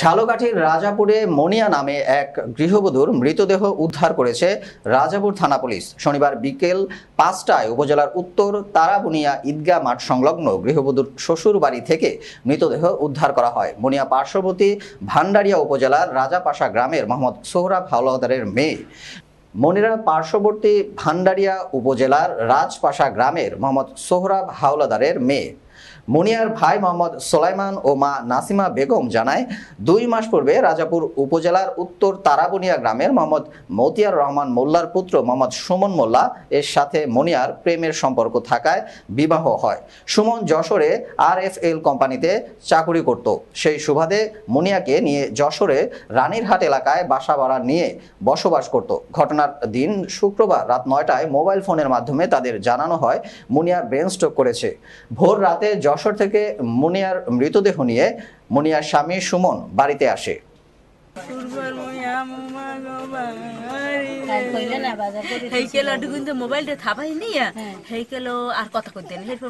ঝালকাঠির রাজাপুরে মনিয়া নামে এক গৃহবধূর মৃতদেহ উদ্ধার করেছে রাজাপুর থানা পুলিশ শনিবার বিকেল পাঁচটায় উপজেলার উত্তর তারাবুনিয়া ঈদগা মাঠ সংলগ্ন গৃহবধূর শ্বশুর বাড়ি থেকে মৃতদেহ উদ্ধার করা হয় মনিয়া পার্শ্ববর্তী ভান্ডারিয়া উপজেলার রাজাপাশা গ্রামের মোহাম্মদ সোহরাব হাওলাদারের মেয়ে মনিরা পার্শ্ববর্তী ভান্ডারিয়া উপজেলার রাজপাশা গ্রামের মোহাম্মদ সোহরাব হাওলাদারের মেয়ে মনিয়ার ভাই মোহাম্মদ সোলাইমান ও মা নাসিমা বেগম জানায় দুই মাস পূর্বে রাজাপুর উপজেলার উত্তর তারাবনিয়া গ্রামের মোহাম্মদ মতিয়ার রহমান মোল্লার পুত্র মোহাম্মদ সুমন মোল্লা এর সাথে মনিয়ার প্রেমের সম্পর্ক থাকায় বিবাহ হয় সুমন যশোরে আর এফ এল কোম্পানিতে চাকুরি করত সেই সুবাদে মনিয়াকে নিয়ে যশোরে রানীরহাট এলাকায় বাসা ভাড়া নিয়ে বসবাস করত ঘটনার দিন শুক্রবার রাত নয়টায় মোবাইল ফোনের মাধ্যমে তাদের জানানো হয় মুনিয়া ব্রেন স্ট্রোক করেছে ভোর রাতে যশোর থেকে মুনিয়ার মৃতদেহ নিয়ে মুনিয়ার স্বামী সুমন বাড়িতে আসে তো আমরা এক পর্যায়ে নরম হয়ে গেছিলাম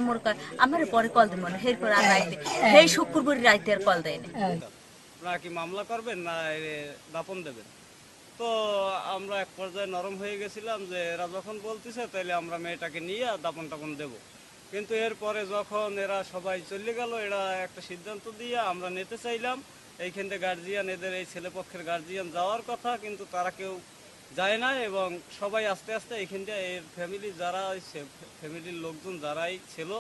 যে এরা যখন বলতেছে তাহলে আমরা মেয়েটাকে নিয়ে দাপন টাপন দেবো কিন্তু এরপরে যখন এরা সবাই চলে গেল এরা একটা সিদ্ধান্ত দিয়ে আমরা নিতে চাইলাম এইখান থেকে গার্জিয়ান এদের এই ছেলেপক্ষের গার্জিয়ান যাওয়ার কথা কিন্তু তারা কেউ যায় না এবং সবাই আস্তে আস্তে এইখান থেকে এর ফ্যামিলি যারা ফ্যামিলির লোকজন যারাই ছিল